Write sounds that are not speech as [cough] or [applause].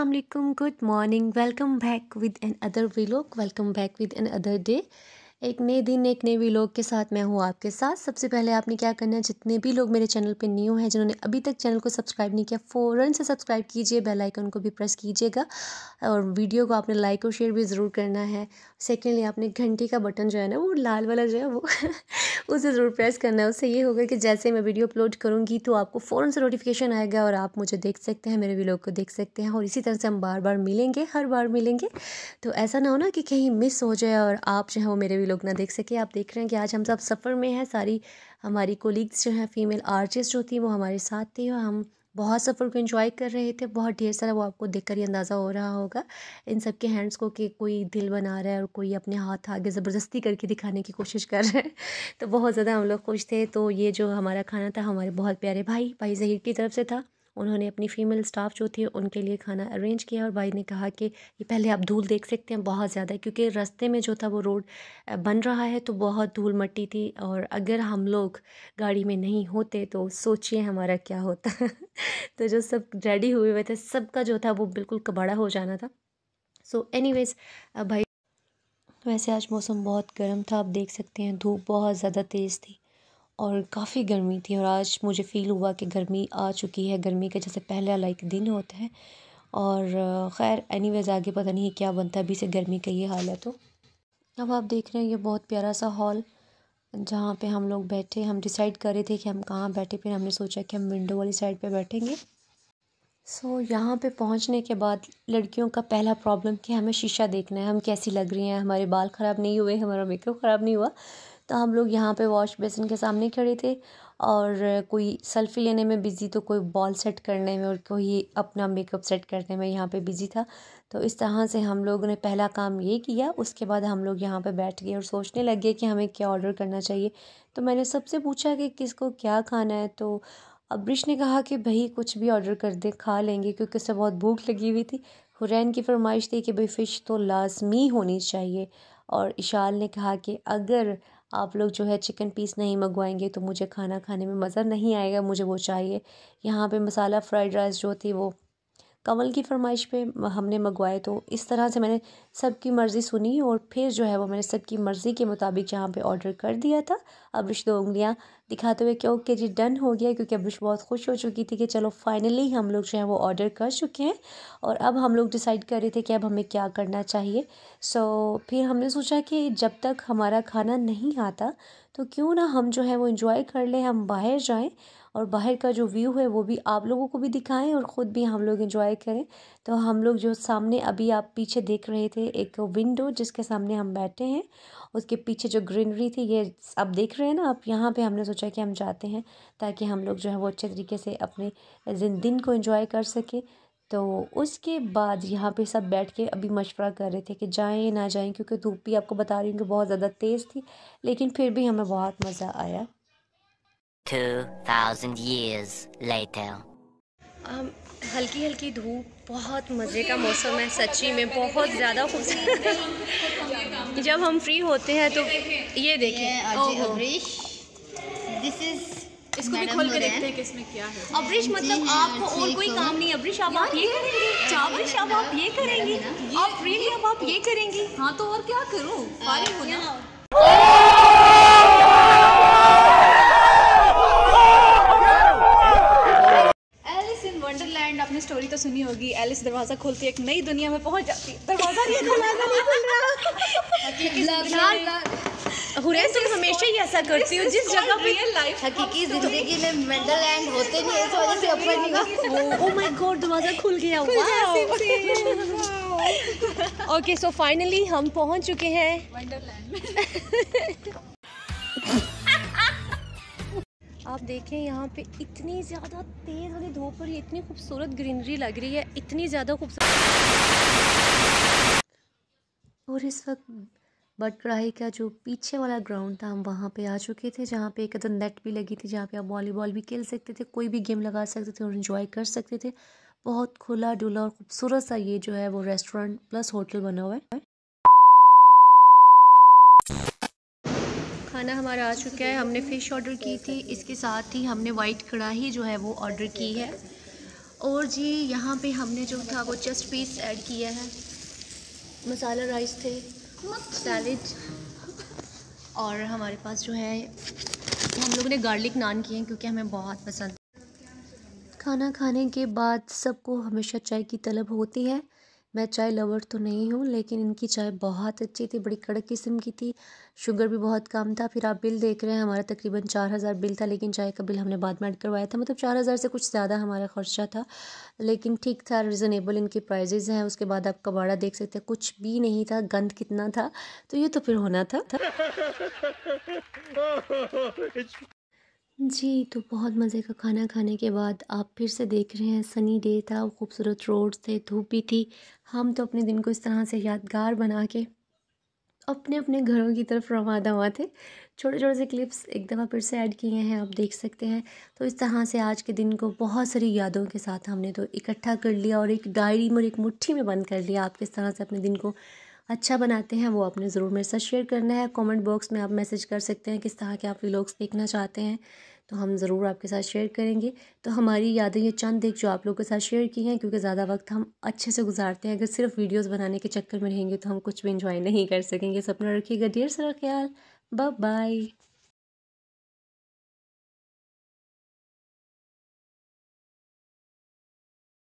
Assalamualaikum. good morning, welcome back with another vlog, welcome back with another day. एक नए दिन एक नए व्लॉग के साथ मैं हूँ आपके साथ सबसे पहले आपने क्या करना है जितने भी लोग मेरे चैनल पे न्यू हैं जिन्होंने अभी तक चैनल को सब्सक्राइब नहीं किया फ़ौरन से सब्सक्राइब कीजिए बेल आइकन को भी प्रेस कीजिएगा और वीडियो को आपने लाइक और शेयर भी ज़रूर करना है सेकेंडली आपने घंटी का बटन जो है ना वो लाल वाला जो है वो [laughs] उसे ज़रूर प्रेस करना है उससे ये होगा कि जैसे मैं वीडियो अपलोड करूँगी तो आपको फ़ौर से नोटिफिकेशन आएगा और आप मुझे देख सकते हैं मेरे व्लॉग को देख सकते हैं और इसी तरह से हम बार बार मिलेंगे हर बार मिलेंगे तो ऐसा ना हो ना कि कहीं मिस हो जाए और आप जो है वो मेरे लोग ना देख सके आप देख रहे हैं कि आज हम सब सफ़र में हैं सारी हमारी कोलिग्स जो हैं फीमेल आर्टिस्ट जो थी वो हमारे साथ थी और हम बहुत सफ़र को इन्जॉय कर रहे थे बहुत ढेर सारा वो आपको देख कर ही अंदाज़ा हो रहा होगा इन सब के हैंड्स को कि कोई दिल बना रहा है और कोई अपने हाथ आगे ज़बरदस्ती करके दिखाने की कोशिश कर रहे हैं तो बहुत ज़्यादा हम लोग खुश थे तो ये जो हमारा खाना था हमारे बहुत प्यारे भाई भाई जहीर की तरफ से था उन्होंने अपनी फ़ीमेल स्टाफ जो थी उनके लिए खाना अरेंज किया और भाई ने कहा कि ये पहले आप धूल देख सकते हैं बहुत ज़्यादा क्योंकि रास्ते में जो था वो रोड बन रहा है तो बहुत धूल मट्टी थी और अगर हम लोग गाड़ी में नहीं होते तो सोचिए हमारा क्या होता [laughs] तो जो सब रेडी हुए हुए थे सबका जो था वो बिल्कुल कबाड़ा हो जाना था सो एनी भाई वैसे आज मौसम बहुत गर्म था आप देख सकते हैं धूप बहुत ज़्यादा तेज़ थी और काफ़ी गर्मी थी और आज मुझे फ़ील हुआ कि गर्मी आ चुकी है गर्मी के जैसे पहले लाइक दिन होता है और ख़ैर एनीवेज़ आगे पता नहीं क्या बनता अभी से गर्मी का ये हाल है तो अब आप देख रहे हैं ये बहुत प्यारा सा हॉल जहाँ पे हम लोग बैठे हम डिसाइड कर रहे थे कि हम कहाँ बैठे फिर हमने सोचा कि हम विंडो वाली साइड पे बैठेंगे सो so, यहाँ पे पहुँचने के बाद लड़कियों का पहला प्रॉब्लम कि हमें शीशा देखना है हम कैसी लग रही हैं हमारे बाल ख़राब नहीं हुए हमारा मेकअप ख़राब नहीं हुआ तो हम लोग यहाँ पे वॉश बेसिन के सामने खड़े थे और कोई सेल्फ़ी लेने में बिज़ी तो कोई बॉल सेट करने में और कोई अपना मेकअप सेट करने में यहाँ पे बिज़ी था तो इस तरह से हम लोगों ने पहला काम ये किया उसके बाद हम लोग यहाँ पे बैठ गए और सोचने लग गए कि हमें क्या ऑर्डर करना चाहिए तो मैंने सबसे पूछा कि किसको क्या खाना है तो अब्रिश ने कहा कि भाई कुछ भी ऑर्डर कर दे खा लेंगे क्योंकि उससे बहुत भूख लगी हुई थी हुरैन की फरमाइश थी कि भाई फ़िश तो लाजमी होनी चाहिए और इशाल ने कहा कि अगर आप लोग जो है चिकन पीस नहीं मंगवाएंगे तो मुझे खाना खाने में मज़ा नहीं आएगा मुझे वो चाहिए यहाँ पे मसाला फ़्राइड राइस जो थी वो कंवल की फरमाइश पे हमने मंगवाए तो इस तरह से मैंने सबकी मर्ज़ी सुनी और फिर जो है वो मैंने सबकी मर्ज़ी के मुताबिक यहाँ पे ऑर्डर कर दिया था अब दो उंगलियाँ दिखाते हुए क्यों ओके जी डन हो गया क्योंकि अब रिश बहुत खुश हो चुकी थी कि चलो फाइनली हम लोग जो है वो ऑर्डर कर चुके हैं और अब हम लोग डिसाइड कर रहे थे कि अब हमें क्या करना चाहिए सो फिर हमने सोचा कि जब तक हमारा खाना नहीं आता तो क्यों ना हम जो है वो इन्जॉय कर लें हम बाहर जाएँ और बाहर का जो व्यू है वो भी आप लोगों को भी दिखाएं और ख़ुद भी हम लोग इन्जॉय करें तो हम लोग जो सामने अभी आप पीछे देख रहे थे एक विंडो जिसके सामने हम बैठे हैं उसके पीछे जो ग्रीनरी थी ये आप देख रहे हैं ना आप यहाँ पर हमने सोचा कि हम जाते हैं ताकि हम लोग जो है वो अच्छे तरीके से अपने दिन को इन्जॉय कर सकें तो उसके बाद यहाँ पे सब बैठ के अभी मशवरा कर रहे थे कि जाएं ना जाएं क्योंकि धूप भी आपको बता रही हूँ कि बहुत ज़्यादा तेज़ थी लेकिन फिर भी हमें बहुत मज़ा आया 2,000 years later. Um, हल्की हल्की धूप बहुत मज़े का मौसम है सच्ची में बहुत ज़्यादा खूबसूरत [laughs] जब हम फ्री होते हैं तो ये देखें इसको भी खोल के देखते हैं कि इसमें क्या है अब्रिश मतलब आपको और कोई काम नहीं अब्रिश अब आप ये करेंगे चावल अब आप ये करेंगे आप फ्री अब आप ये करेंगे हाँ तो और क्या करूँ फारिग हो सुनी होगी एलिस दरवाजा खोलती है एक नई दुनिया में पहुंच जाती है दरवाजा नहीं खुला नहीं खुल रहा हुरैन तुम हमेशा ही ऐसा करती हो जिस जगह पे हकीकी जिंदगी में मेंटल एंड होते नहीं इस वजह से अपन ओह माय गॉड दरवाजा खुल गया वाओ ओके सो फाइनली हम पहुंच चुके हैं वंडरलैंड [laughs] देखें यहाँ पे इतनी ज़्यादा तेज़ वाली धूप और इतनी खूबसूरत ग्रीनरी लग रही है इतनी ज़्यादा खूबसूरत और इस वक्त बटकड़ाही का जो पीछे वाला ग्राउंड था हम वहाँ पे आ चुके थे जहाँ पे एक अदर नेट भी लगी थी जहाँ पे आप वॉलीबॉल भी खेल सकते थे कोई भी गेम लगा सकते थे और इन्जॉय कर सकते थे बहुत खुला डुला और खूबसूरत सा ये जो है वो रेस्टोरेंट प्लस होटल बना हुआ है खाना हमारा आ चुका है हमने फ़िश ऑर्डर की थी इसके साथ ही हमने वाइट कढ़ाई जो है वो ऑर्डर की है और जी यहाँ पे हमने जो था वो चस्ट पीस ऐड किया है मसाला राइस थे सैलड और हमारे पास जो है हम लोगों ने गार्लिक नान किए हैं क्योंकि हमें बहुत पसंद खाना खाने के बाद सबको हमेशा चाय की तलब होती है मैं चाय लवर तो नहीं हूँ लेकिन इनकी चाय बहुत अच्छी थी बड़ी कड़क किस्म की थी शुगर भी बहुत कम था फिर आप बिल देख रहे हैं हमारा तकरीबन चार हज़ार बिल था लेकिन चाय का बिल हमने बाद में ऐड करवाया था मतलब चार हज़ार से कुछ ज़्यादा हमारा खर्चा था लेकिन ठीक था रिजनेबल इनके प्राइजेज हैं उसके बाद आप कबाड़ा देख सकते हैं कुछ भी नहीं था गंद कितना था तो ये तो फिर होना था, था। [laughs] जी, तो बहुत मज़े का खाना खाने के बाद आप फिर से देख रहे हैं सनी डे था, खूबसूरत रोड्स थे, धूप भी थी। हम तो अपने दिन को इस तरह से यादगार बना के अपने-अपने घरों की तरफ रवाना हुआ थे। छोटे-छोटे से क्लिप्स एक दफ़ा फिर से ऐड किए हैं, आप देख सकते हैं। तो इस तरह से आज के दिन को बहुत सारी यादों के साथ हमने तो इकट्ठा कर लिया और एक डायरी में और एक मुट्ठी में बंद कर लिया। आप किस तरह से अपने दिन को अच्छा बनाते हैं वो आपने ज़रूर मेरे साथ शेयर करना है कमेंट बॉक्स में आप मैसेज कर सकते हैं किस तरह के आप व्लॉग्स देखना चाहते हैं तो हम ज़रूर आपके साथ शेयर करेंगे तो हमारी यादें ये चंद एक जो आप लोगों के साथ शेयर की हैं क्योंकि ज़्यादा वक्त हम अच्छे से गुजारते हैं अगर सिर्फ वीडियोस बनाने के चक्कर में रहेंगे तो हम कुछ भी इंजॉय नहीं कर सकेंगे सपना रखिएगा ढेर सारा ख्याल बाय